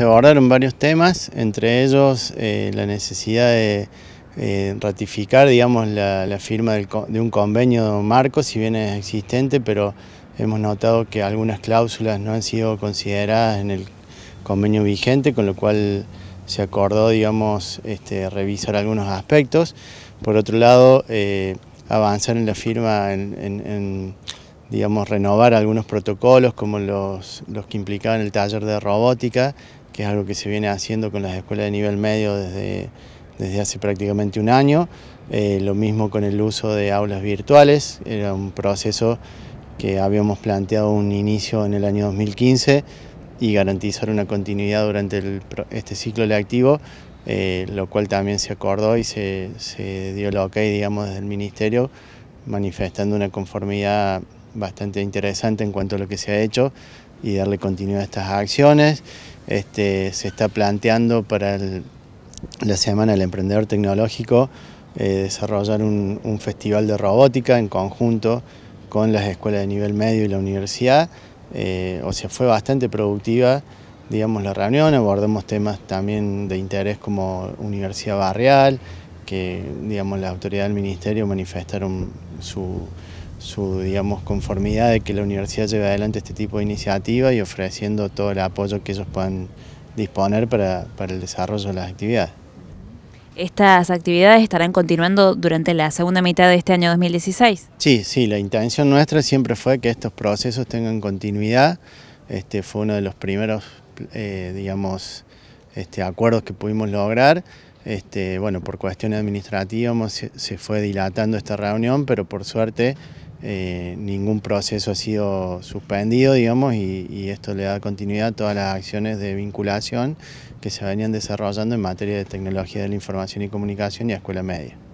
se abordaron varios temas, entre ellos eh, la necesidad de eh, ratificar digamos, la, firma de un convenio marco, si bien es existente, pero hemos notado que algunas cláusulas no han sido consideradas en el convenio vigente, con lo cual se acordó digamos, este, revisar algunos aspectos. Por otro lado, eh, avanzar en la firma, en, digamos, renovar algunos protocolos como los que implicaban el taller de robótica que es algo que se viene haciendo con las escuelas de nivel medio desde, desde hace prácticamente un año. Eh, lo mismo con el uso de aulas virtuales, era un proceso que habíamos planteado un inicio en el año 2015 y garantizar una continuidad durante este ciclo lectivo, eh, lo cual también se acordó y se, se dio el ok, digamos, desde el Ministerio, manifestando una conformidad bastante interesante en cuanto a lo que se ha hecho, y darle continuidad a estas acciones. Este, se está planteando para la Semana del Emprendedor Tecnológico eh, desarrollar un, festival de robótica en conjunto con las escuelas de nivel medio y la universidad. Eh, o sea, fue bastante productiva digamos, la reunión, abordamos temas también de interés como Universidad Barrial, que digamos, la autoridad del ministerio manifestaron su su digamos, conformidad de que la universidad lleve adelante este tipo de iniciativa y ofreciendo todo el apoyo que ellos puedan disponer para, el desarrollo de las actividades. ¿Estas actividades estarán continuando durante la segunda mitad de este año 2016? Sí, sí, la intención nuestra siempre fue que estos procesos tengan continuidad. Este fue uno de los primeros, eh, digamos, este, acuerdos que pudimos lograr. Este, bueno, por cuestiones administrativas se fue dilatando esta reunión, pero por suerte eh, ningún proceso ha sido suspendido, digamos, y, y, esto le da continuidad a todas las acciones de vinculación que se venían desarrollando en materia de tecnología de la información y comunicación y escuela media.